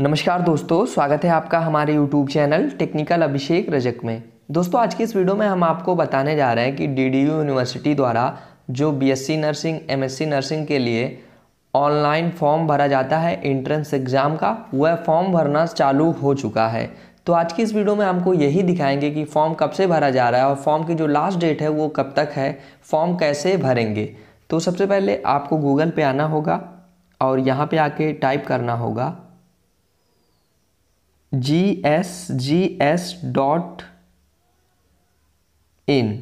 नमस्कार दोस्तों स्वागत है आपका हमारे YouTube channel technical Abhishek Rajak में दोस्तों आज की इस वीडियो में हम आपको बताने जा रहे हैं कि डी यूनिवर्सिटी द्वारा जो सी नर्सिंग सी नर्सिंग के लिए ऑनलाइन फॉर्म भरा जाता है एंट्रेंस एग्ज़ाम का वह फॉर्म भरना चालू हो चुका है तो आज की इस वीडियो में हमको यही दिखाएंगे कि फॉर्म कब से भरा जा रहा है और फॉर्म की जो लास्ट डेट है वो कब तक है फॉर्म कैसे भरेंगे तो सबसे पहले आपको गूगल पे आना होगा और यहाँ पे आके टाइप करना होगा G S G S dot in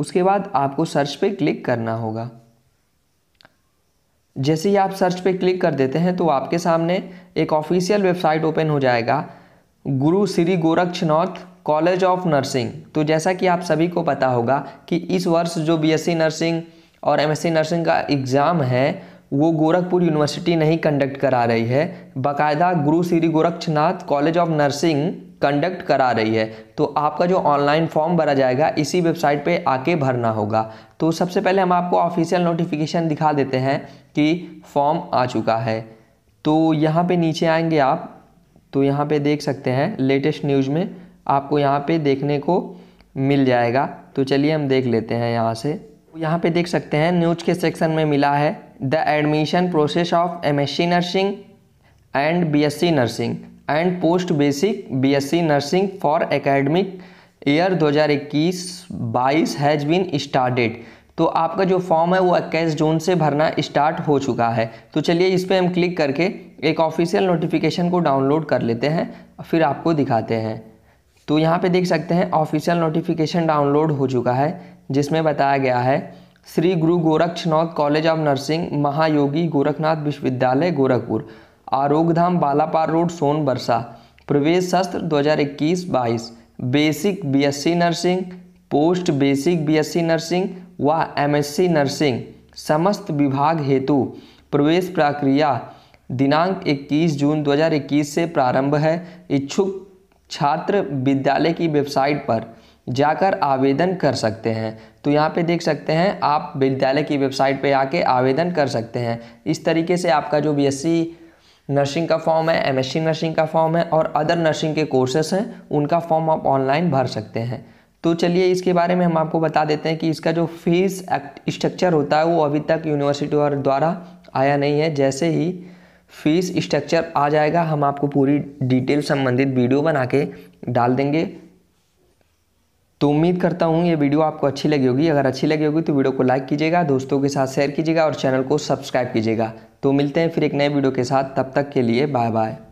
उसके बाद आपको सर्च पे क्लिक करना होगा जैसे ही आप सर्च पे क्लिक कर देते हैं तो आपके सामने एक ऑफिशियल वेबसाइट ओपन हो जाएगा Guru Shri Gorakshnath college of nursing तो जैसा कि आप सभी को पता होगा कि इस वर्ष जो बीएससी नर्सिंग और एमएससी नर्सिंग का एग्ज़ाम है वो गोरखपुर यूनिवर्सिटी नहीं कंडक्ट करा रही है बाकायदा Guru Shri Gorakshnath college of nursing conduct करा रही है तो आपका जो ऑनलाइन फॉर्म भरा जाएगा इसी वेबसाइट पे आके भरना होगा तो सबसे पहले हम आपको ऑफिशियल नोटिफिकेशन दिखा देते हैं कि फॉर्म आ चुका है तो यहाँ पे नीचे आएंगे आप तो यहाँ पे देख सकते हैं लेटेस्ट न्यूज़ में आपको यहाँ पे देखने को मिल जाएगा तो चलिए हम देख लेते हैं यहाँ से तो यहाँ पे देख सकते हैं न्यूज के सेक्शन में मिला है the admission process of M S C nursing and B S C nursing and post basic B S C nursing for academic year दो हज़ार इक्कीस बाईस हैज़ बीन स्टार्टेड तो आपका जो फॉर्म है वो इक्कीस जून से भरना स्टार्ट हो चुका है तो चलिए इस पर हम क्लिक करके एक ऑफिशियल नोटिफिकेशन को डाउनलोड कर लेते हैं फिर आपको दिखाते हैं तो यहाँ पे देख सकते हैं ऑफिशियल नोटिफिकेशन डाउनलोड हो चुका है जिसमें बताया गया है श्री गुरु Gorakshnath college of nursing Mahayogi Gorakhnath विश्वविद्यालय गोरखपुर आरोग्यधाम बालापार रोड सोन बरसा प्रवेश शस्त्र 2021-22 basic BSc nursing post basic BSc nursing व एमएससी नर्सिंग समस्त विभाग हेतु प्रवेश प्रक्रिया दिनांक 21 जून 2021 से प्रारंभ है इच्छुक छात्र विद्यालय की वेबसाइट पर जाकर आवेदन कर सकते हैं तो यहाँ पे देख सकते हैं आप विद्यालय की वेबसाइट पे आके आवेदन कर सकते हैं इस तरीके से आपका जो बीएससी नर्सिंग का फॉर्म है एमएससी नर्सिंग का फॉर्म है और अदर नर्सिंग के कोर्सेस हैं उनका फॉर्म आप ऑनलाइन भर सकते हैं तो चलिए इसके बारे में हम आपको बता देते हैं कि इसका जो फीस स्ट्रक्चर होता है वो अभी तक यूनिवर्सिटी द्वारा आया नहीं है जैसे ही फीस स्ट्रक्चर आ जाएगा हम आपको पूरी डिटेल संबंधित वीडियो बना के डाल देंगे तो उम्मीद करता हूँ ये वीडियो आपको अच्छी लगी होगी अगर अच्छी लगी होगी तो वीडियो को लाइक कीजिएगा दोस्तों के साथ शेयर कीजिएगा और चैनल को सब्सक्राइब कीजिएगा तो मिलते हैं फिर एक नए वीडियो के साथ तब तक के लिए बाय बाय